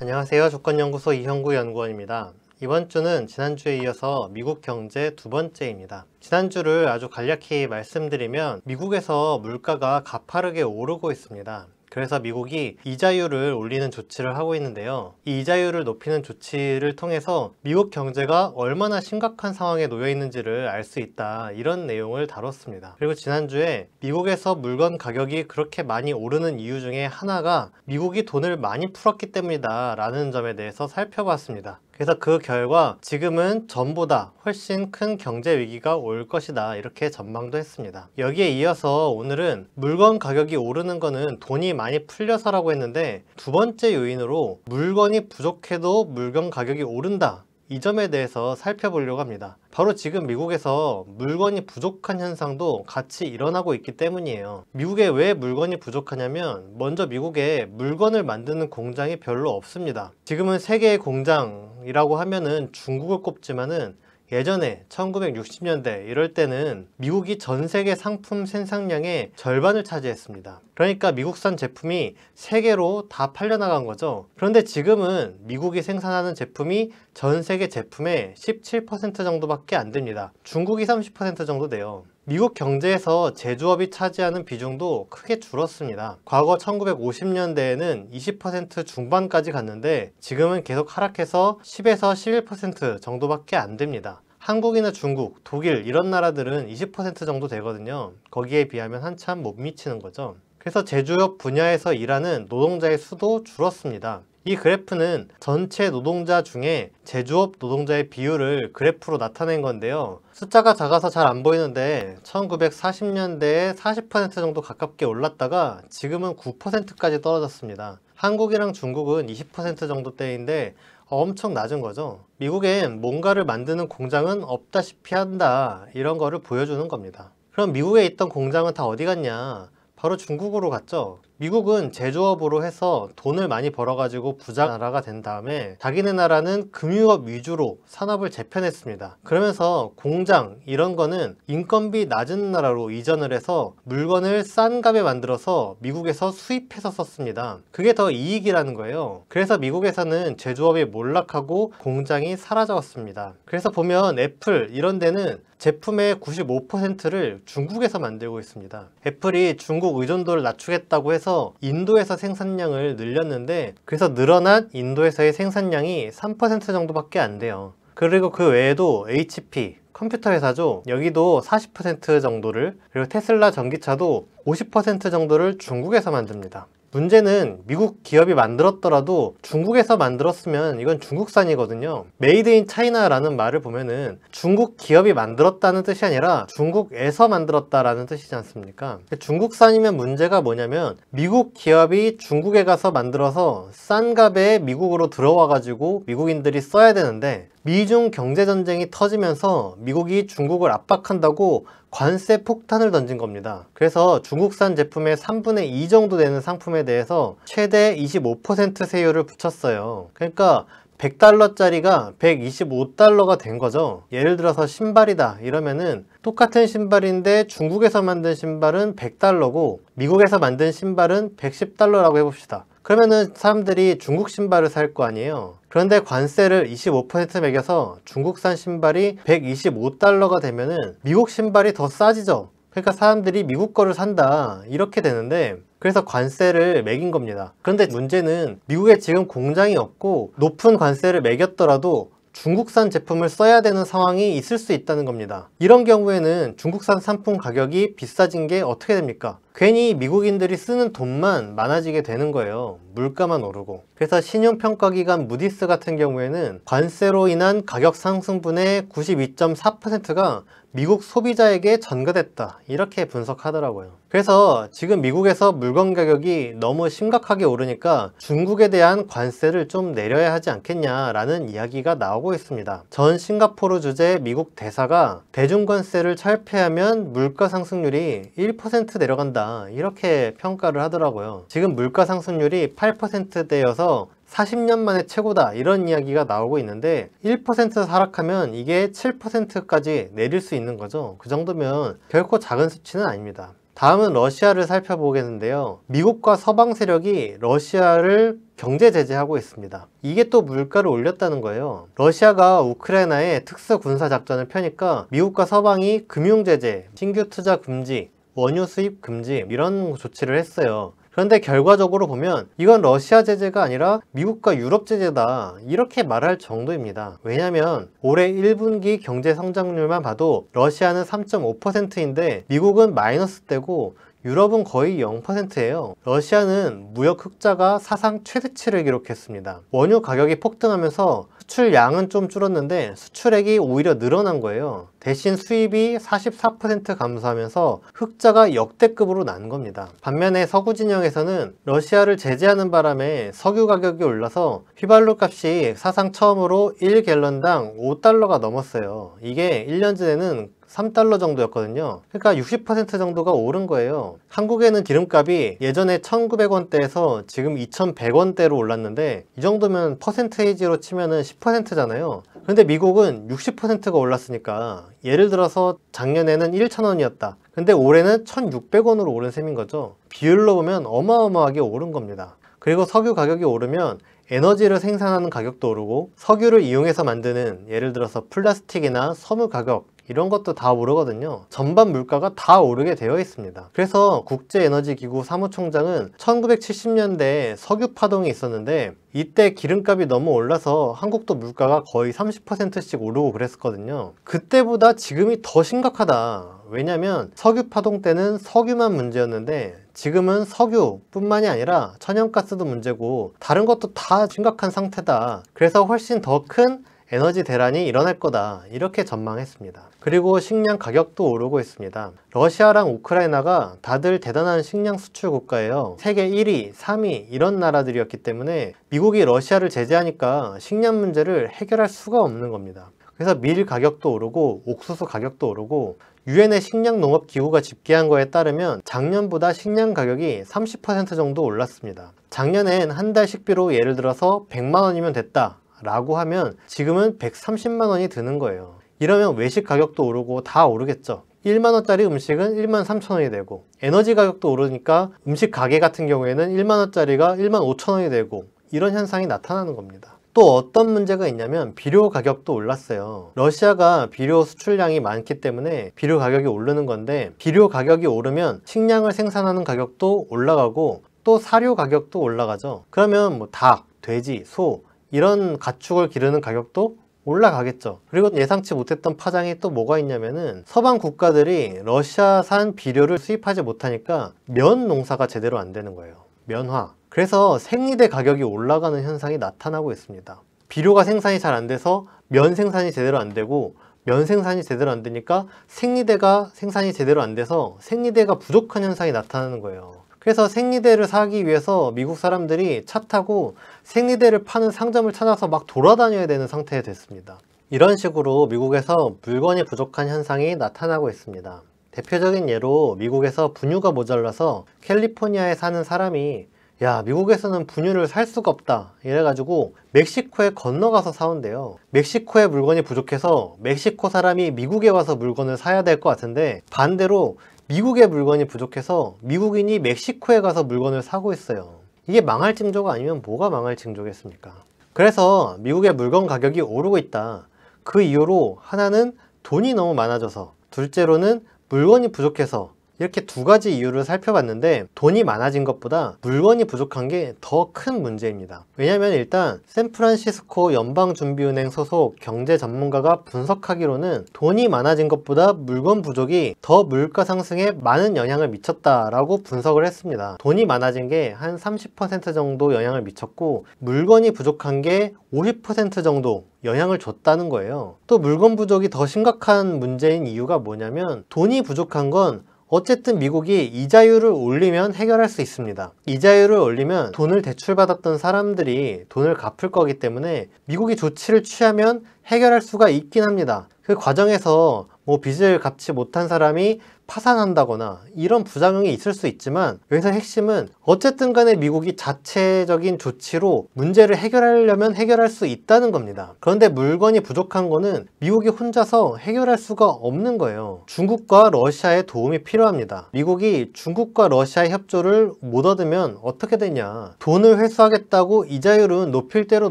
안녕하세요. 조건연구소 이형구 연구원입니다. 이번 주는 지난주에 이어서 미국 경제 두 번째입니다. 지난주를 아주 간략히 말씀드리면 미국에서 물가가 가파르게 오르고 있습니다. 그래서 미국이 이자율을 올리는 조치를 하고 있는데요. 이 이자율을 높이는 조치를 통해서 미국 경제가 얼마나 심각한 상황에 놓여 있는지를 알 수 있다 이런 내용을 다뤘습니다. 그리고 지난주에 미국에서 물건 가격이 그렇게 많이 오르는 이유 중에 하나가 미국이 돈을 많이 풀었기 때문이다 라는 점에 대해서 살펴봤습니다. 그래서 그 결과 지금은 전보다 훨씬 큰 경제 위기가 올 것이다 이렇게 전망도 했습니다. 여기에 이어서 오늘은 물건 가격이 오르는 거는 돈이 많이 풀려서라고 했는데 두 번째 요인으로 물건이 부족해도 물건 가격이 오른다 이 점에 대해서 살펴보려고 합니다. 바로 지금 미국에서 물건이 부족한 현상도 같이 일어나고 있기 때문이에요. 미국에 왜 물건이 부족하냐면 먼저 미국에 물건을 만드는 공장이 별로 없습니다. 지금은 세계의 공장이라고 하면은 중국을 꼽지만은 예전에 1960년대 이럴 때는 미국이 전 세계 상품 생산량의 절반을 차지했습니다. 그러니까 미국산 제품이 세계로 다 팔려나간 거죠. 그런데 지금은 미국이 생산하는 제품이 전 세계 제품의 17% 정도밖에 안 됩니다. 중국이 30% 정도 돼요. 미국 경제에서 제조업이 차지하는 비중도 크게 줄었습니다. 과거 1950년대에는 20% 중반까지 갔는데 지금은 계속 하락해서 10에서 11% 정도밖에 안 됩니다. 한국이나 중국, 독일 이런 나라들은 20% 정도 되거든요. 거기에 비하면 한참 못 미치는 거죠. 그래서 제조업 분야에서 일하는 노동자의 수도 줄었습니다. 이 그래프는 전체 노동자 중에 제조업 노동자의 비율을 그래프로 나타낸 건데요. 숫자가 작아서 잘 안 보이는데 1940년대에 40% 정도 가깝게 올랐다가 지금은 9%까지 떨어졌습니다. 한국이랑 중국은 20%정도때인데 엄청 낮은 거죠. 미국엔 뭔가를 만드는 공장은 없다시피 한다 이런 거를 보여주는 겁니다. 그럼 미국에 있던 공장은 다 어디 갔냐? 바로 중국으로 갔죠. 미국은 제조업으로 해서 돈을 많이 벌어가지고 부자 나라가 된 다음에 자기네 나라는 금융업 위주로 산업을 재편했습니다. 그러면서 공장 이런 거는 인건비 낮은 나라로 이전을 해서 물건을 싼 값에 만들어서 미국에서 수입해서 썼습니다. 그게 더 이익이라는 거예요. 그래서 미국에서는 제조업이 몰락하고 공장이 사라져왔습니다. 그래서 보면 애플 이런 데는 제품의 95%를 중국에서 만들고 있습니다. 애플이 중국 의존도를 낮추겠다고 해서 해서 인도에서 생산량을 늘렸는데 그래서 늘어난 인도에서의 생산량이 3% 정도밖에 안 돼요 그리고 그 외에도 HP 컴퓨터 회사죠 여기도 40% 정도를 그리고 테슬라 전기차도 50% 정도를 중국에서 만듭니다 문제는 미국 기업이 만들었더라도 중국에서 만들었으면 이건 중국산이거든요 메이드 인 차이나라는 말을 보면은 중국 기업이 만들었다는 뜻이 아니라 중국에서 만들었다라는 뜻이지 않습니까 중국산이면 문제가 뭐냐면 미국 기업이 중국에 가서 만들어서 싼 값에 미국으로 들어와 가지고 미국인들이 써야 되는데 미중 경제전쟁이 터지면서 미국이 중국을 압박한다고 관세 폭탄을 던진 겁니다. 그래서 중국산 제품의 3분의 2 정도 되는 상품에 대해서 최대 25% 세율을 붙였어요. 그러니까 100달러짜리가 125달러가 된 거죠. 예를 들어서 신발이다 이러면은 똑같은 신발인데 중국에서 만든 신발은 100달러고 미국에서 만든 신발은 110달러라고 해봅시다. 그러면은 사람들이 중국 신발을 살 거 아니에요 그런데 관세를 25% 매겨서 중국산 신발이 125달러가 되면은 미국 신발이 더 싸지죠 그러니까 사람들이 미국 거를 산다 이렇게 되는데 그래서 관세를 매긴 겁니다 그런데 문제는 미국에 지금 공장이 없고 높은 관세를 매겼더라도 중국산 제품을 써야 되는 상황이 있을 수 있다는 겁니다. 이런 경우에는 중국산 상품 가격이 비싸진 게 어떻게 됩니까? 괜히 미국인들이 쓰는 돈만 많아지게 되는 거예요. 물가만 오르고. 그래서 신용평가기관 무디스 같은 경우에는 관세로 인한 가격 상승분의 92.4%가 미국 소비자에게 전가됐다 이렇게 분석하더라고요 그래서 지금 미국에서 물건 가격이 너무 심각하게 오르니까 중국에 대한 관세를 좀 내려야 하지 않겠냐라는 이야기가 나오고 있습니다 전 싱가포르 주재 미국 대사가 대중관세를 철폐하면 물가상승률이 1% 내려간다 이렇게 평가를 하더라고요 지금 물가상승률이 8%대여서 40년 만에 최고다 이런 이야기가 나오고 있는데 1% 하락하면 이게 7%까지 내릴 수 있는 거죠 그 정도면 결코 작은 수치는 아닙니다 다음은 러시아를 살펴보겠는데요 미국과 서방 세력이 러시아를 경제 제재하고 있습니다 이게 또 물가를 올렸다는 거예요 러시아가 우크라이나에 특수 군사 작전을 펴니까 미국과 서방이 금융 제재, 신규 투자 금지, 원유 수입 금지 이런 조치를 했어요 그런데 결과적으로 보면 이건 러시아 제재가 아니라 미국과 유럽 제재다 이렇게 말할 정도입니다. 왜냐하면 올해 1분기 경제 성장률만 봐도 러시아는 3.5%인데 미국은 마이너스 대고 유럽은 거의 0%예요. 러시아는 무역 흑자가 사상 최대치를 기록했습니다. 원유 가격이 폭등하면서 수출량은 좀 줄었는데 수출액이 오히려 늘어난 거예요. 대신 수입이 44% 감소하면서 흑자가 역대급으로 난 겁니다. 반면에 서구 진영에서는 러시아를 제재하는 바람에 석유 가격이 올라서 휘발유 값이 사상 처음으로 1갤런당 5달러가 넘었어요. 이게 1년 전에는 3달러 정도였거든요 그러니까 60% 정도가 오른 거예요 한국에는 기름값이 예전에 1900원대에서 지금 2100원대로 올랐는데 이 정도면 퍼센테이지로 치면 10%잖아요 그런데 미국은 60%가 올랐으니까 예를 들어서 작년에는 1,000원이었다 근데 올해는 1,600원으로 오른 셈인 거죠 비율로 보면 어마어마하게 오른 겁니다 그리고 석유 가격이 오르면 에너지를 생산하는 가격도 오르고 석유를 이용해서 만드는 예를 들어서 플라스틱이나 섬유 가격 이런 것도 다 오르거든요. 전반 물가가 다 오르게 되어 있습니다. 그래서 국제에너지기구 사무총장은 1970년대에 석유 파동이 있었는데 이때 기름값이 너무 올라서 한국도 물가가 거의 30%씩 오르고 그랬었거든요. 그때보다 지금이 더 심각하다. 왜냐면 석유 파동 때는 석유만 문제였는데 지금은 석유뿐만이 아니라 천연가스도 문제고 다른 것도 다 심각한 상태다. 그래서 훨씬 더큰 에너지 대란이 일어날 거다 이렇게 전망했습니다. 그리고 식량 가격도 오르고 있습니다. 러시아랑 우크라이나가 다들 대단한 식량 수출 국가예요. 세계 1위, 3위 이런 나라들이었기 때문에 미국이 러시아를 제재하니까 식량 문제를 해결할 수가 없는 겁니다. 그래서 밀 가격도 오르고 옥수수 가격도 오르고 유엔의 식량농업기구가 집계한 거에 따르면 작년보다 식량 가격이 30% 정도 올랐습니다. 작년엔 한 달 식비로 예를 들어서 100만원이면 됐다 라고 하면 지금은 130만 원이 드는 거예요 이러면 외식 가격도 오르고 다 오르겠죠 1만원짜리 음식은 1만 3천원이 되고 에너지 가격도 오르니까 음식 가게 같은 경우에는 1만원짜리가 1만 5천원이 되고 이런 현상이 나타나는 겁니다 또 어떤 문제가 있냐면 비료 가격도 올랐어요 러시아가 비료 수출량이 많기 때문에 비료 가격이 오르는 건데 비료 가격이 오르면 식량을 생산하는 가격도 올라가고 또 사료 가격도 올라가죠 그러면 뭐 닭, 돼지, 소 이런 가축을 기르는 가격도 올라가겠죠 그리고 예상치 못했던 파장이 또 뭐가 있냐면은 서방 국가들이 러시아산 비료를 수입하지 못하니까 면 농사가 제대로 안 되는 거예요 면화 그래서 생리대 가격이 올라가는 현상이 나타나고 있습니다 비료가 생산이 잘 안 돼서 면 생산이 제대로 안 되고 면 생산이 제대로 안 되니까 생리대가 생산이 제대로 안 돼서 생리대가 부족한 현상이 나타나는 거예요 그래서 생리대를 사기 위해서 미국 사람들이 차 타고 생리대를 파는 상점을 찾아서 막 돌아다녀야 되는 상태에 됐습니다. 이런 식으로 미국에서 물건이 부족한 현상이 나타나고 있습니다. 대표적인 예로 미국에서 분유가 모자라서 캘리포니아에 사는 사람이 야 미국에서는 분유를 살 수가 없다 이래가지고 멕시코에 건너가서 사온대요 멕시코에 물건이 부족해서 멕시코 사람이 미국에 와서 물건을 사야 될 것 같은데 반대로 미국의 물건이 부족해서 미국인이 멕시코에 가서 물건을 사고 있어요. 이게 망할 징조가 아니면 뭐가 망할 징조겠습니까? 그래서 미국의 물건 가격이 오르고 있다. 그 이유로 하나는 돈이 너무 많아져서 둘째로는 물건이 부족해서 이렇게 두 가지 이유를 살펴봤는데 돈이 많아진 것보다 물건이 부족한 게 더 큰 문제입니다. 왜냐면 일단 샌프란시스코 연방준비은행 소속 경제 전문가가 분석하기로는 돈이 많아진 것보다 물건 부족이 더 물가 상승에 많은 영향을 미쳤다라고 분석을 했습니다. 돈이 많아진 게 한 30% 정도 영향을 미쳤고 물건이 부족한 게 50% 정도 영향을 줬다는 거예요. 또 물건 부족이 더 심각한 문제인 이유가 뭐냐면 돈이 부족한 건 어쨌든 미국이 이자율을 올리면 해결할 수 있습니다. 이자율을 올리면 돈을 대출받았던 사람들이 돈을 갚을 거기 때문에 미국이 조치를 취하면 해결할 수가 있긴 합니다. 그 과정에서 뭐 빚을 갚지 못한 사람이 파산한다거나 이런 부작용이 있을 수 있지만 여기서 핵심은 어쨌든 간에 미국이 자체적인 조치로 문제를 해결하려면 해결할 수 있다는 겁니다. 그런데 물건이 부족한 거는 미국이 혼자서 해결할 수가 없는 거예요. 중국과 러시아의 도움이 필요합니다. 미국이 중국과 러시아의 협조를 못 얻으면 어떻게 되냐 돈을 회수하겠다고 이자율은 높일 대로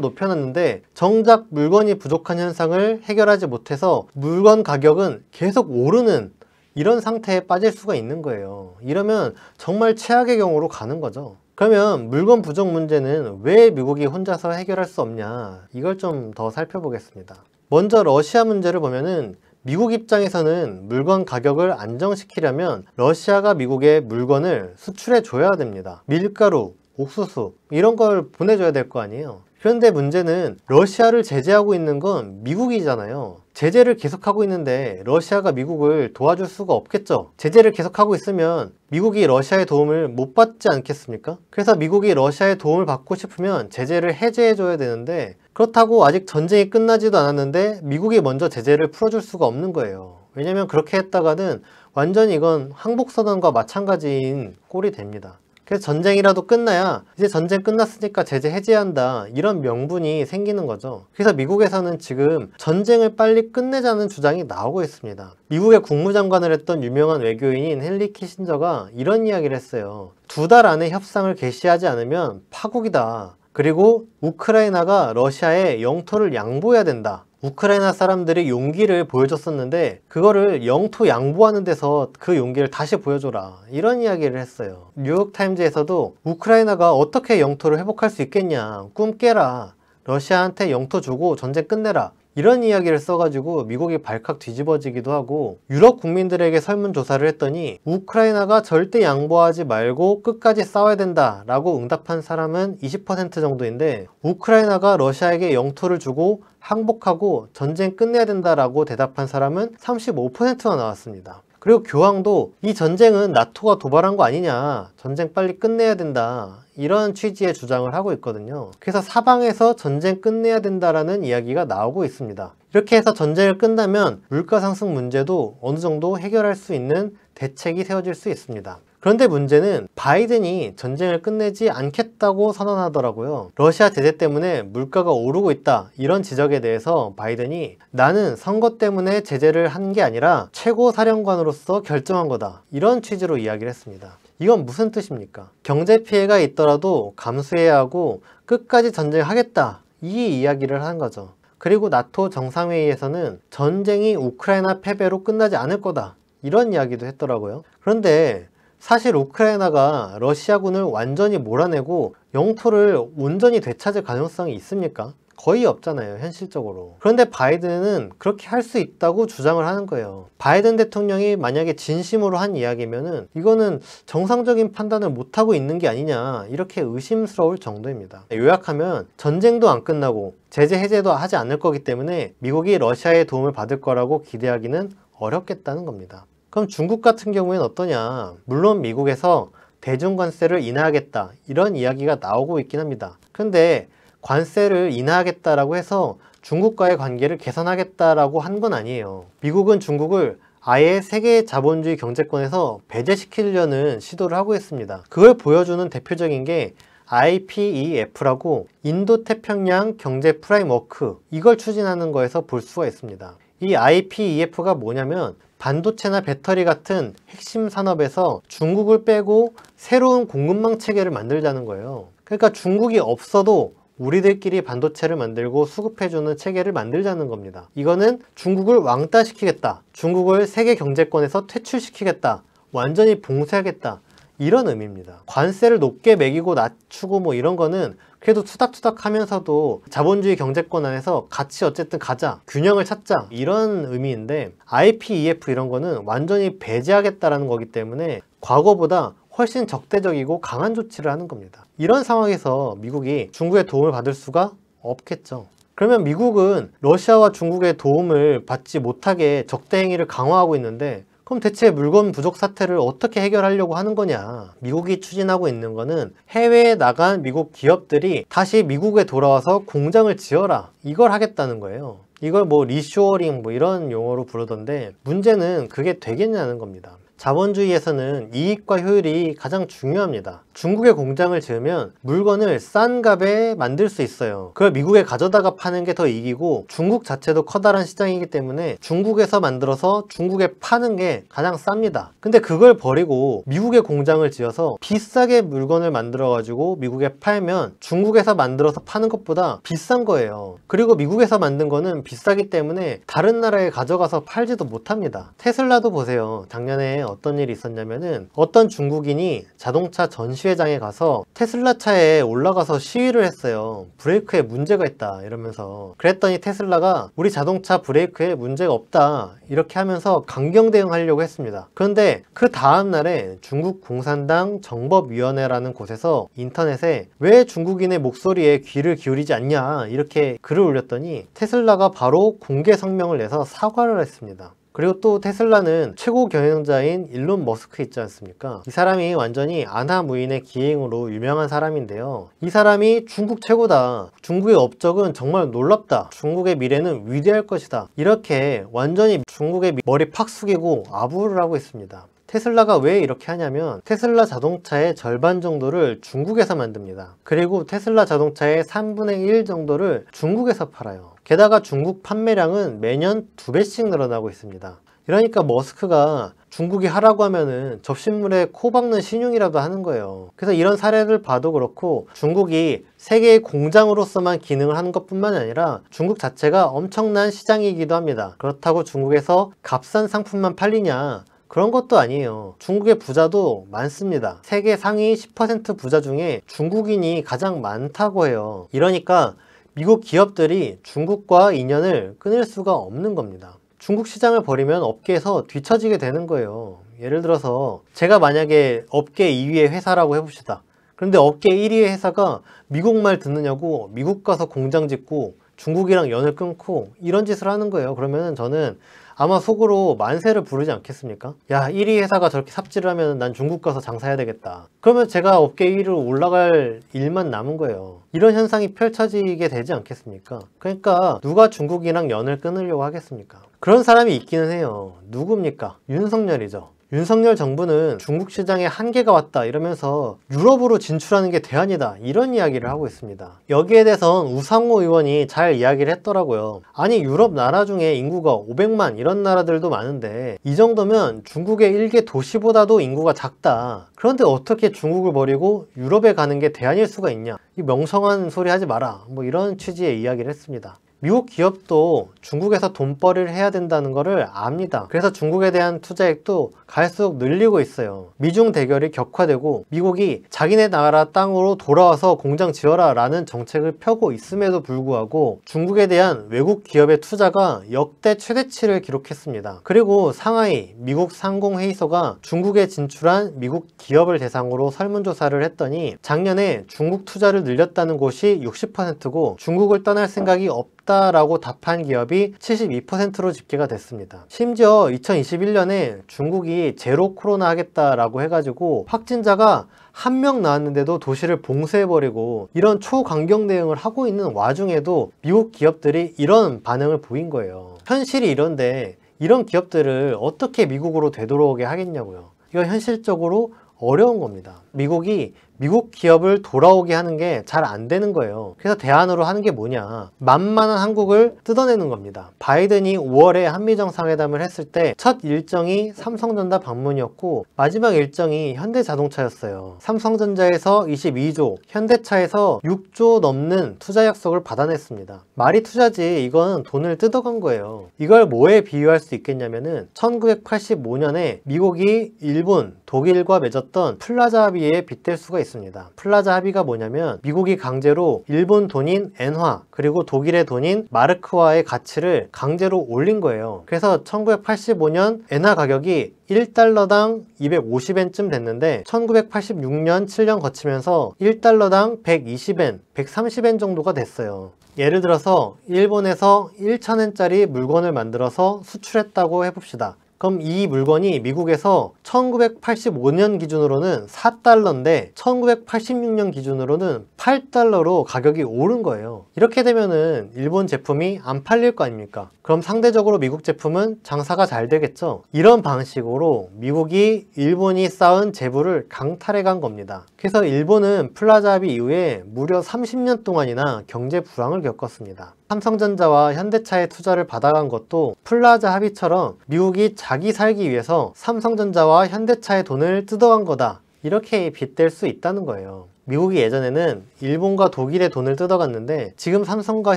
높여놨는데 정작 물건이 부족한 현상을 해결하지 못해서 물건 가격은 계속 오르는 이런 상태에 빠질 수가 있는 거예요 이러면 정말 최악의 경우로 가는 거죠 그러면 물건 부족 문제는 왜 미국이 혼자서 해결할 수 없냐 이걸 좀 더 살펴보겠습니다 먼저 러시아 문제를 보면은 미국 입장에서는 물건 가격을 안정시키려면 러시아가 미국에 물건을 수출해 줘야 됩니다 밀가루, 옥수수 이런 걸 보내줘야 될 거 아니에요 그런데 문제는 러시아를 제재하고 있는 건 미국이잖아요. 제재를 계속하고 있는데 러시아가 미국을 도와줄 수가 없겠죠. 제재를 계속하고 있으면 미국이 러시아의 도움을 못 받지 않겠습니까? 그래서 미국이 러시아의 도움을 받고 싶으면 제재를 해제해줘야 되는데 그렇다고 아직 전쟁이 끝나지도 않았는데 미국이 먼저 제재를 풀어줄 수가 없는 거예요. 왜냐면 그렇게 했다가는 완전히 이건 항복선언과 마찬가지인 꼴이 됩니다. 그래서 전쟁이라도 끝나야 이제 전쟁 끝났으니까 제재 해제한다 이런 명분이 생기는 거죠 그래서 미국에서는 지금 전쟁을 빨리 끝내자는 주장이 나오고 있습니다 미국의 국무장관을 했던 유명한 외교인인 헨리 키신저가 이런 이야기를 했어요 두 달 안에 협상을 개시하지 않으면 파국이다 그리고 우크라이나가 러시아의 영토를 양보해야 된다 우크라이나 사람들이 용기를 보여줬었는데 그거를 영토 양보하는 데서 그 용기를 다시 보여줘라 이런 이야기를 했어요 뉴욕타임즈에서도 우크라이나가 어떻게 영토를 회복할 수 있겠냐 꿈 깨라 러시아한테 영토 주고 전쟁 끝내라 이런 이야기를 써가지고 미국이 발칵 뒤집어지기도 하고 유럽 국민들에게 설문조사를 했더니 우크라이나가 절대 양보하지 말고 끝까지 싸워야 된다 라고 응답한 사람은 20% 정도인데 우크라이나가 러시아에게 영토를 주고 항복하고 전쟁 끝내야 된다 라고 대답한 사람은 3 5가 나왔습니다. 그리고 교황도 이 전쟁은 나토가 도발한 거 아니냐 전쟁 빨리 끝내야 된다 이런 취지의 주장을 하고 있거든요. 그래서 사방에서 전쟁 끝내야 된다라는 이야기가 나오고 있습니다. 이렇게 해서 전쟁을 끝나면 물가 상승 문제도 어느 정도 해결할 수 있는 대책이 세워질 수 있습니다. 그런데 문제는 바이든이 전쟁을 끝내지 않겠다고 선언하더라고요. 러시아 제재 때문에 물가가 오르고 있다 이런 지적에 대해서 바이든이 나는 선거 때문에 제재를 한 게 아니라 최고 사령관으로서 결정한 거다 이런 취지로 이야기를 했습니다. 이건 무슨 뜻입니까? 경제 피해가 있더라도 감수해야 하고 끝까지 전쟁하겠다 이 이야기를 한 거죠. 그리고 나토 정상회의에서는 전쟁이 우크라이나 패배로 끝나지 않을 거다 이런 이야기도 했더라고요. 그런데 사실 우크라이나가 러시아군을 완전히 몰아내고 영토를 온전히 되찾을 가능성이 있습니까? 거의 없잖아요 현실적으로 그런데 바이든은 그렇게 할 수 있다고 주장을 하는 거예요 바이든 대통령이 만약에 진심으로 한 이야기면은 이거는 정상적인 판단을 못하고 있는 게 아니냐 이렇게 의심스러울 정도입니다 요약하면 전쟁도 안 끝나고 제재 해제도 하지 않을 거기 때문에 미국이 러시아의 도움을 받을 거라고 기대하기는 어렵겠다는 겁니다 그럼 중국 같은 경우에는 어떠냐 물론 미국에서 대중관세를 인하하겠다 이런 이야기가 나오고 있긴 합니다 근데 관세를 인하하겠다라고 해서 중국과의 관계를 개선하겠다라고 한 건 아니에요. 미국은 중국을 아예 세계 자본주의 경제권에서 배제시키려는 시도를 하고 있습니다. 그걸 보여주는 대표적인 게 IPEF라고 인도태평양 경제 프라임워크 이걸 추진하는 거에서 볼 수가 있습니다. 이 IPEF가 뭐냐면 반도체나 배터리 같은 핵심 산업에서 중국을 빼고 새로운 공급망 체계를 만들자는 거예요. 그러니까 중국이 없어도 우리들끼리 반도체를 만들고 수급해주는 체계를 만들자는 겁니다. 이거는 중국을 왕따시키겠다, 중국을 세계 경제권에서 퇴출시키겠다, 완전히 봉쇄하겠다 이런 의미입니다. 관세를 높게 매기고 낮추고 뭐 이런 거는 그래도 투닥투닥 하면서도 자본주의 경제권 안에서 같이 어쨌든 가자 균형을 찾자 이런 의미인데 IPEF 이런 거는 완전히 배제하겠다라는 거기 때문에 과거보다 훨씬 적대적이고 강한 조치를 하는 겁니다. 이런 상황에서 미국이 중국의 도움을 받을 수가 없겠죠. 그러면 미국은 러시아와 중국의 도움을 받지 못하게 적대 행위를 강화하고 있는데 그럼 대체 물건 부족 사태를 어떻게 해결하려고 하는 거냐 미국이 추진하고 있는 거는 해외에 나간 미국 기업들이 다시 미국에 돌아와서 공장을 지어라 이걸 하겠다는 거예요 이걸 뭐 리쇼어링 뭐 이런 용어로 부르던데 문제는 그게 되겠냐는 겁니다 자본주의에서는 이익과 효율이 가장 중요합니다. 중국의 공장을 지으면 물건을 싼 값에 만들 수 있어요. 그걸 미국에 가져다가 파는 게 더 이익이고 중국 자체도 커다란 시장이기 때문에 중국에서 만들어서 중국에 파는 게 가장 쌉니다. 근데 그걸 버리고 미국의 공장을 지어서 비싸게 물건을 만들어 가지고 미국에 팔면 중국에서 만들어서 파는 것보다 비싼 거예요. 그리고 미국에서 만든 거는 비싸기 때문에 다른 나라에 가져가서 팔지도 못합니다. 테슬라도 보세요. 작년에 어떤 일이 있었냐면은 어떤 중국인이 자동차 전시회장에 가서 테슬라 차에 올라가서 시위를 했어요. 브레이크에 문제가 있다 이러면서 그랬더니 테슬라가 우리 자동차 브레이크에 문제가 없다 이렇게 하면서 강경 대응하려고 했습니다. 그런데 그 다음 날에 중국 공산당 정법위원회라는 곳에서 인터넷에 왜 중국인의 목소리에 귀를 기울이지 않냐 이렇게 글을 올렸더니 테슬라가 바로 공개 성명을 내서 사과를 했습니다. 그리고 또 테슬라는 최고 경영자인 일론 머스크 있지 않습니까? 이 사람이 완전히 아나무인의 기행으로 유명한 사람인데요. 이 사람이 중국 최고다. 중국의 업적은 정말 놀랍다. 중국의 미래는 위대할 것이다. 이렇게 완전히 중국의 머리 팍 숙이고 아부를 하고 있습니다. 테슬라가 왜 이렇게 하냐면 테슬라 자동차의 절반 정도를 중국에서 만듭니다. 그리고 테슬라 자동차의 3분의 1 정도를 중국에서 팔아요. 게다가 중국 판매량은 매년 두배씩 늘어나고 있습니다. 이러니까 머스크가 중국이 하라고 하면은 접신물에 코 박는 신용이라도 하는 거예요. 그래서 이런 사례를 봐도 그렇고 중국이 세계의 공장으로서만 기능을 하는 것뿐만 아니라 중국 자체가 엄청난 시장이기도 합니다. 그렇다고 중국에서 값싼 상품만 팔리냐 그런 것도 아니에요 중국의 부자도 많습니다 세계 상위 10% 부자 중에 중국인이 가장 많다고 해요 이러니까 미국 기업들이 중국과 인연을 끊을 수가 없는 겁니다 중국 시장을 버리면 업계에서 뒤처지게 되는 거예요 예를 들어서 제가 만약에 업계 2위의 회사라고 해봅시다 그런데 업계 1위의 회사가 미국 말 듣느냐고 미국 가서 공장 짓고 중국이랑 연을 끊고 이런 짓을 하는 거예요 그러면 저는 아마 속으로 만세를 부르지 않겠습니까? 야 1위 회사가 저렇게 삽질을 하면 난 중국 가서 장사해야 되겠다 그러면 제가 업계 1위로 올라갈 일만 남은 거예요 이런 현상이 펼쳐지게 되지 않겠습니까? 그러니까 누가 중국이랑 연을 끊으려고 하겠습니까? 그런 사람이 있기는 해요 누굽니까? 윤석열이죠 윤석열 정부는 중국 시장에 한계가 왔다 이러면서 유럽으로 진출하는 게 대안이다 이런 이야기를 하고 있습니다. 여기에 대해선 우상호 의원이 잘 이야기를 했더라고요. 아니 유럽 나라 중에 인구가 500만 이런 나라들도 많은데 이 정도면 중국의 일개 도시보다도 인구가 작다. 그런데 어떻게 중국을 버리고 유럽에 가는 게 대안일 수가 있냐 이 명성한 소리 하지 마라 뭐 이런 취지의 이야기를 했습니다. 미국 기업도 중국에서 돈벌이를 해야 된다는 것을 압니다. 그래서 중국에 대한 투자액도 갈수록 늘리고 있어요. 미중 대결이 격화되고 미국이 자기네 나라 땅으로 돌아와서 공장 지어라 라는 정책을 펴고 있음에도 불구하고 중국에 대한 외국 기업의 투자가 역대 최대치를 기록했습니다. 그리고 상하이 미국 상공회의소가 중국에 진출한 미국 기업을 대상으로 설문조사를 했더니 작년에 중국 투자를 늘렸다는 곳이 60%고 중국을 떠날 생각이 없다 없다라고 답한 기업이 72%로 집계가 됐습니다. 심지어 2021년에 중국이 제로 코로나 하겠다라고 해가지고 확진자가 한 명 나왔는데도 도시를 봉쇄해버리고 이런 초강경 대응을 하고 있는 와중에도 미국 기업들이 이런 반응을 보인 거예요. 현실이 이런데 이런 기업들을 어떻게 미국으로 되돌아오게 하겠냐고요. 이거 현실적으로 어려운 겁니다. 미국이 미국 기업을 돌아오게 하는 게 잘 안 되는 거예요 그래서 대안으로 하는 게 뭐냐 만만한 한국을 뜯어내는 겁니다 바이든이 5월에 한미정상회담을 했을 때 첫 일정이 삼성전자 방문이었고 마지막 일정이 현대자동차였어요 삼성전자에서 22조 현대차에서 6조 넘는 투자 약속을 받아냈습니다 말이 투자지 이건 돈을 뜯어간 거예요 이걸 뭐에 비유할 수 있겠냐면은 1985년에 미국이 일본, 독일과 맺었던 플라자 비의에 합의에 빗댈 수가 있습니다. 플라자 합의가 뭐냐면 미국이 강제로 일본 돈인 엔화 그리고 독일의 돈인 마르크와의 가치를 강제로 올린 거예요. 그래서 1985년 엔화 가격이 1달러당 250엔쯤 됐는데 1986년 7년 거치면서 1달러당 120엔, 130엔 정도가 됐어요. 예를 들어서 일본에서 1,000엔짜리 물건을 만들어서 수출했다고 해봅시다. 그럼 이 물건이 미국에서 1985년 기준으로는 4달러인데 1986년 기준으로는 8달러로 가격이 오른 거예요 이렇게 되면은 일본 제품이 안 팔릴 거 아닙니까 그럼 상대적으로 미국 제품은 장사가 잘 되겠죠 이런 방식으로 미국이 일본이 쌓은 재부를 강탈해 간 겁니다 그래서 일본은 플라자 비 이후에 무려 30년 동안이나 경제 불황을 겪었습니다 삼성전자와 현대차의 투자를 받아간 것도 플라자 합의처럼 미국이 자기 살기 위해서 삼성전자와 현대차의 돈을 뜯어간 거다 이렇게 빗댈 수 있다는 거예요 미국이 예전에는 일본과 독일의 돈을 뜯어갔는데 지금 삼성과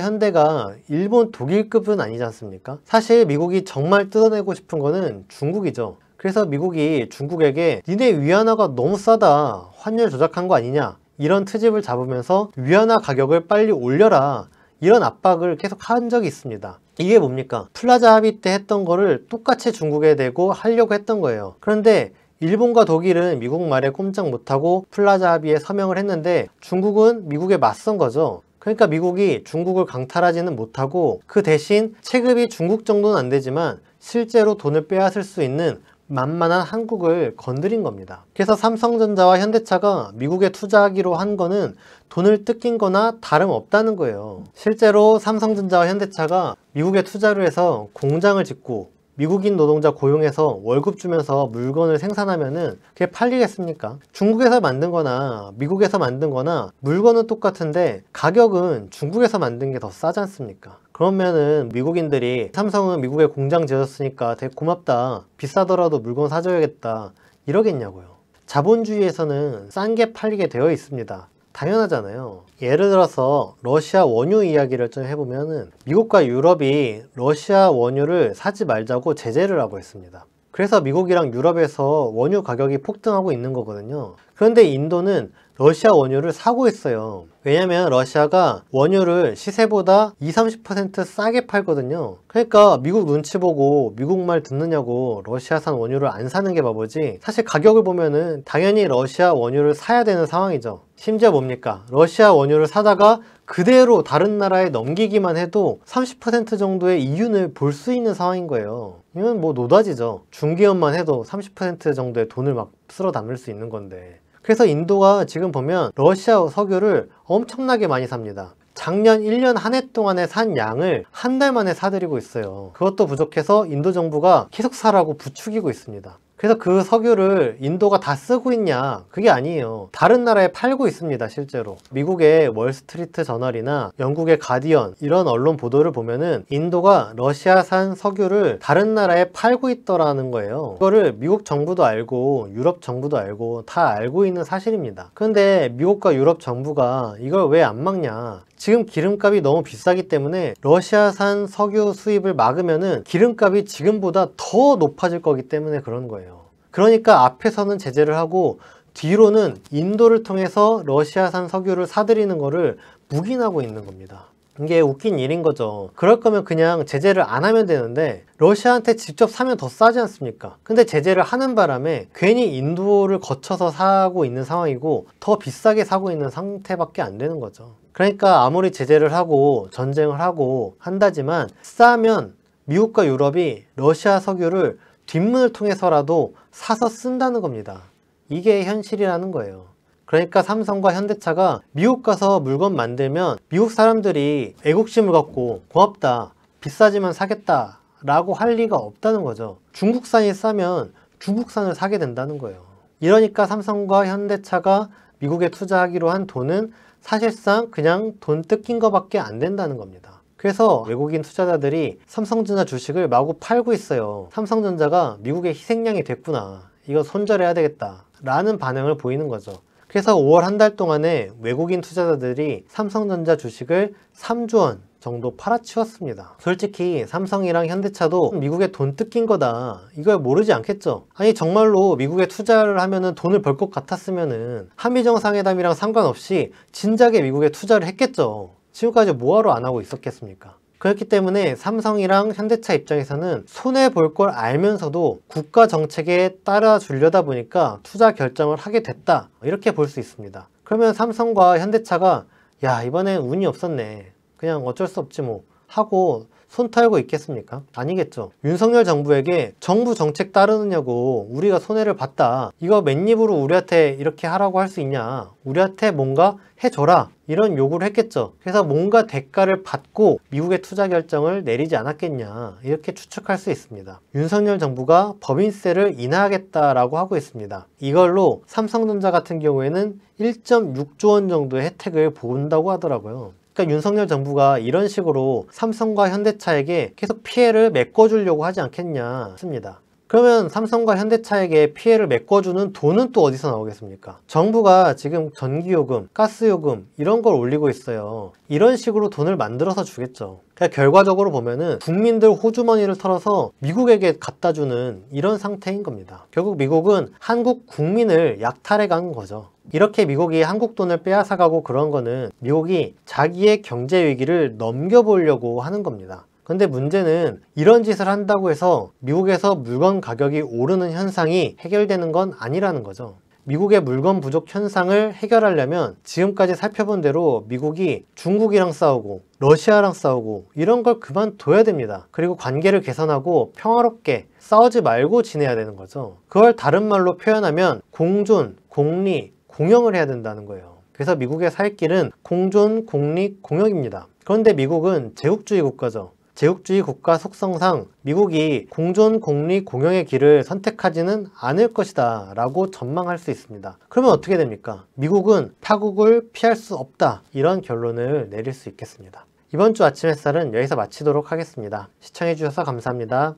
현대가 일본 독일급은 아니지 않습니까? 사실 미국이 정말 뜯어내고 싶은 거는 중국이죠 그래서 미국이 중국에게 니네 위안화가 너무 싸다 환율 조작한 거 아니냐 이런 트집을 잡으면서 위안화 가격을 빨리 올려라 이런 압박을 계속 한 적이 있습니다 이게 뭡니까 플라자 합의 때 했던 거를 똑같이 중국에 대고 하려고 했던 거예요 그런데 일본과 독일은 미국 말에 꼼짝 못하고 플라자 합의에 서명을 했는데 중국은 미국에 맞선 거죠 그러니까 미국이 중국을 강탈하지는 못하고 그 대신 체급이 중국 정도는 안 되지만 실제로 돈을 빼앗을 수 있는 만만한 한국을 건드린 겁니다. 그래서 삼성전자와 현대차가 미국에 투자하기로 한 거는 돈을 뜯긴 거나 다름없다는 거예요. 실제로 삼성전자와 현대차가 미국에 투자를 해서 공장을 짓고 미국인 노동자 고용해서 월급 주면서 물건을 생산하면은 그게 팔리겠습니까? 중국에서 만든 거나 미국에서 만든 거나 물건은 똑같은데 가격은 중국에서 만든 게 더 싸지 않습니까? 그러면은 미국인들이 삼성은 미국에 공장 지었으니까 되게 고맙다 비싸더라도 물건 사줘야겠다 이러겠냐고요 자본주의에서는 싼게 팔리게 되어 있습니다 당연하잖아요 예를 들어서 러시아 원유 이야기를 좀 해보면은 미국과 유럽이 러시아 원유를 사지 말자고 제재를 하고 있습니다 그래서 미국이랑 유럽에서 원유 가격이 폭등하고 있는 거거든요 그런데 인도는 러시아 원유를 사고 있어요 왜냐면 러시아가 원유를 시세보다 20, 30% 싸게 팔거든요 그러니까 미국 눈치 보고 미국 말 듣느냐고 러시아산 원유를 안 사는 게 바보지 사실 가격을 보면은 당연히 러시아 원유를 사야 되는 상황이죠 심지어 뭡니까 러시아 원유를 사다가 그대로 다른 나라에 넘기기만 해도 30% 정도의 이윤을 볼 수 있는 상황인 거예요 이건 뭐 노다지죠 중개업만 해도 30% 정도의 돈을 막 쓸어 담을 수 있는 건데 그래서 인도가 지금 보면 러시아 석유를 엄청나게 많이 삽니다 작년 1년 한 해 동안에 산 양을 한 달 만에 사들이고 있어요 그것도 부족해서 인도 정부가 계속 사라고 부추기고 있습니다 그래서 그 석유를 인도가 다 쓰고 있냐 그게 아니에요 다른 나라에 팔고 있습니다 실제로 미국의 월스트리트 저널이나 영국의 가디언 이런 언론 보도를 보면은 인도가 러시아산 석유를 다른 나라에 팔고 있더라는 거예요 그거를 미국 정부도 알고 유럽 정부도 알고 다 알고 있는 사실입니다 근데 미국과 유럽 정부가 이걸 왜 안 막냐 지금 기름값이 너무 비싸기 때문에 러시아산 석유 수입을 막으면은 기름값이 지금보다 더 높아질 거기 때문에 그런 거예요. 그러니까 앞에서는 제재를 하고 뒤로는 인도를 통해서 러시아산 석유를 사들이는 거를 묵인하고 있는 겁니다. 이게 웃긴 일인 거죠 그럴 거면 그냥 제재를 안 하면 되는데 러시아한테 직접 사면 더 싸지 않습니까 근데 제재를 하는 바람에 괜히 인도를 거쳐서 사고 있는 상황이고 더 비싸게 사고 있는 상태밖에 안 되는 거죠 그러니까 아무리 제재를 하고 전쟁을 하고 한다지만 싸면 미국과 유럽이 러시아 석유를 뒷문을 통해서라도 사서 쓴다는 겁니다. 이게 현실이라는 거예요. 그러니까 삼성과 현대차가 미국 가서 물건 만들면 미국 사람들이 애국심을 갖고 고맙다, 비싸지만 사겠다 라고 할 리가 없다는 거죠. 중국산이 싸면 중국산을 사게 된다는 거예요. 이러니까 삼성과 현대차가 미국에 투자하기로 한 돈은 사실상 그냥 돈 뜯긴 거밖에 안 된다는 겁니다. 그래서 외국인 투자자들이 삼성전자 주식을 마구 팔고 있어요. 삼성전자가 미국의 희생양이 됐구나. 이거 손절해야 되겠다. 라는 반응을 보이는 거죠. 그래서 5월 한 달 동안에 외국인 투자자들이 삼성전자 주식을 3조 원 정도 팔아치웠습니다. 솔직히 삼성이랑 현대차도 미국에 돈 뜯긴 거다 이걸 모르지 않겠죠? 아니 정말로 미국에 투자를 하면은 돈을 벌 것 같았으면은 한미정상회담이랑 상관없이 진작에 미국에 투자를 했겠죠. 지금까지 뭐하러 안 하고 있었겠습니까? 그렇기 때문에 삼성이랑 현대차 입장에서는 손해볼 걸 알면서도 국가 정책에 따라주려다 보니까 투자 결정을 하게 됐다 이렇게 볼 수 있습니다 그러면 삼성과 현대차가 야 이번엔 운이 없었네 그냥 어쩔 수 없지 뭐 하고 손 털고 있겠습니까? 아니겠죠. 윤석열 정부에게 정부 정책 따르느냐고 우리가 손해를 봤다. 이거 맨입으로 우리한테 이렇게 하라고 할 수 있냐. 우리한테 뭔가 해줘라. 이런 요구를 했겠죠. 그래서 뭔가 대가를 받고 미국의 투자 결정을 내리지 않았겠냐. 이렇게 추측할 수 있습니다. 윤석열 정부가 법인세를 인하하겠다라고 하고 있습니다. 이걸로 삼성전자 같은 경우에는 1.6조 원 정도의 혜택을 본다고 하더라고요. 그러니까 윤석열 정부가 이런 식으로 삼성과 현대차에게 계속 피해를 메꿔주려고 하지 않겠냐 싶습니다. 그러면 삼성과 현대차에게 피해를 메꿔주는 돈은 또 어디서 나오겠습니까? 정부가 지금 전기요금, 가스요금 이런 걸 올리고 있어요. 이런 식으로 돈을 만들어서 주겠죠. 그러니까 결과적으로 보면은 국민들 호주머니를 털어서 미국에게 갖다 주는 이런 상태인 겁니다. 결국 미국은 한국 국민을 약탈해 간 거죠. 이렇게 미국이 한국 돈을 빼앗아 가고 그런 거는 미국이 자기의 경제 위기를 넘겨보려고 하는 겁니다. 근데 문제는 이런 짓을 한다고 해서 미국에서 물건 가격이 오르는 현상이 해결되는 건 아니라는 거죠. 미국의 물건 부족 현상을 해결하려면 지금까지 살펴본 대로 미국이 중국이랑 싸우고 러시아랑 싸우고 이런 걸 그만둬야 됩니다. 그리고 관계를 개선하고 평화롭게 싸우지 말고 지내야 되는 거죠. 그걸 다른 말로 표현하면 공존, 공리, 공영을 해야 된다는 거예요. 그래서 미국의 살 길은 공존, 공리, 공영입니다. 그런데 미국은 제국주의 국가죠. 제국주의 국가 속성상 미국이 공존 공리 공영의 길을 선택하지는 않을 것이다 라고 전망할 수 있습니다. 그러면 어떻게 됩니까? 미국은 타국을 피할 수 없다 이런 결론을 내릴 수 있겠습니다. 이번 주 아침 햇살은 여기서 마치도록 하겠습니다. 시청해주셔서 감사합니다.